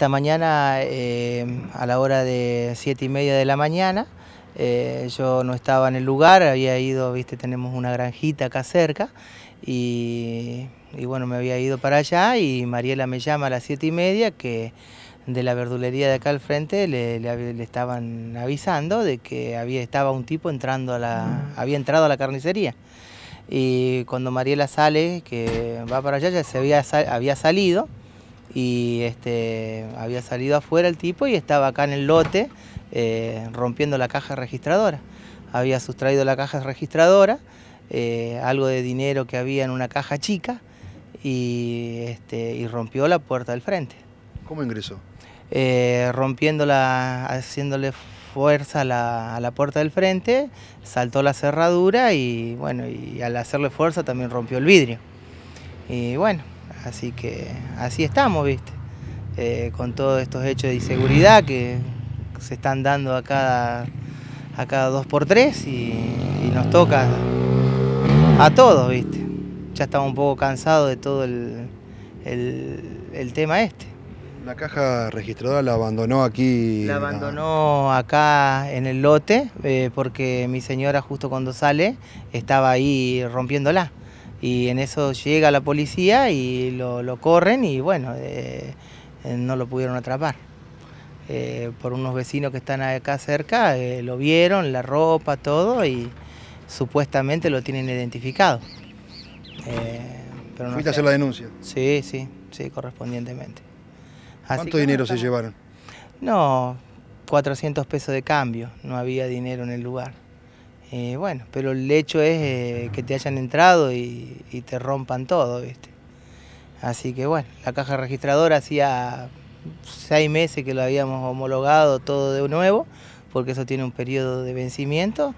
Esta mañana, eh, a la hora de siete y media de la mañana, eh, yo no estaba en el lugar, había ido, viste, tenemos una granjita acá cerca, y, y bueno, me había ido para allá y Mariela me llama a las siete y media que de la verdulería de acá al frente le, le, estaban avisando de que había, estaba un tipo entrando a la, había entrado a la carnicería y cuando Mariela sale, que va para allá, ya se había, había salido y este, había salido afuera el tipo y estaba acá en el lote eh, rompiendo la caja registradora. Había sustraído la caja registradora, eh, algo de dinero que había en una caja chica y, este, y rompió la puerta del frente. ¿Cómo ingresó? Eh, rompiéndola, haciéndole fuerza a la, a la, puerta del frente, saltó la cerradura y bueno, y al hacerle fuerza también rompió el vidrio. Y bueno, Así que así estamos, ¿viste? Eh, con todos estos hechos de inseguridad que se están dando a cada, dos por tres y, nos toca a todos, ¿viste? Ya estaba un poco cansado de todo el, tema este. La caja registradora la abandonó aquí. La ah. abandonó acá en el lote eh, porque mi señora justo cuando sale estaba ahí rompiéndola y en eso llega la policía y lo, lo corren y bueno, eh, eh, no lo pudieron atrapar. Eh, por unos vecinos que están acá cerca, lo vieron, la ropa, todo, y supuestamente lo tienen identificado. pero no Fuiste hacer la denuncia? Sí, sí, sí, correspondientemente. ¿Cuánto dinero se llevaron? No, 400 pesos de cambio, no había dinero en el lugar. Eh, bueno, pero el hecho es eh, que te hayan entrado y, te rompan todo, ¿viste? Así que bueno, la caja registradora hacía seis meses que lo habíamos homologado todo de nuevo, porque eso tiene un periodo de vencimiento.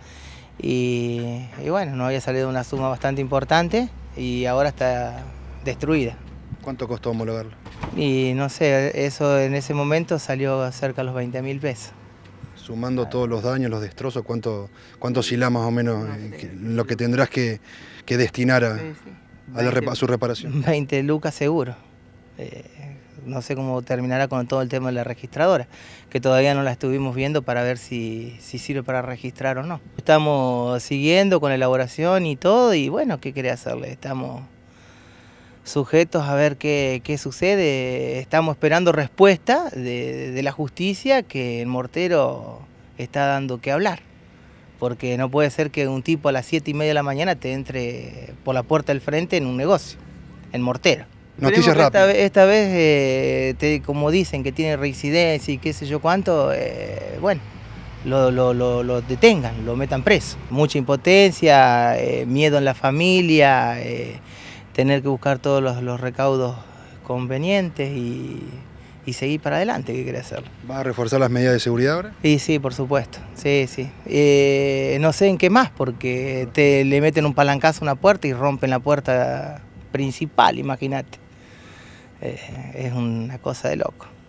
Y, bueno, nos había salido una suma bastante importante y ahora está destruida. ¿Cuánto costó homologarlo? Y no sé, eso en ese momento salió cerca de los 20 mil pesos sumando todos los daños, los destrozos, ¿cuánto, cuánto más o menos lo que tendrás que, destinar a, su reparación? 20 lucas seguro. Eh, no sé cómo terminará con todo el tema de la registradora, que todavía no la estuvimos viendo para ver si, sirve para registrar o no. Estamos siguiendo con elaboración y todo, y bueno, ¿qué quería hacerle? Estamos sujetos a ver qué, sucede. Estamos esperando respuesta de, la justicia que el mortero está dando que hablar porque no puede ser que un tipo a las 7 y media de la mañana te entre por la puerta del frente en un negocio, en mortero. Esta, esta, vez, eh, como dicen que tiene reincidencia y qué sé yo cuánto, eh, bueno, lo, lo, lo, detengan, lo metan preso. Mucha impotencia, eh, miedo en la familia tener que buscar todos los, recaudos convenientes y, seguir para adelante, que quiere hacer. ¿Va a reforzar las medidas de seguridad ahora? Sí, sí, por supuesto, sí, sí. Eh, no sé en qué más, porque te le meten un palancazo a una puerta y rompen la puerta principal, imagínate. Eh, es una cosa de loco.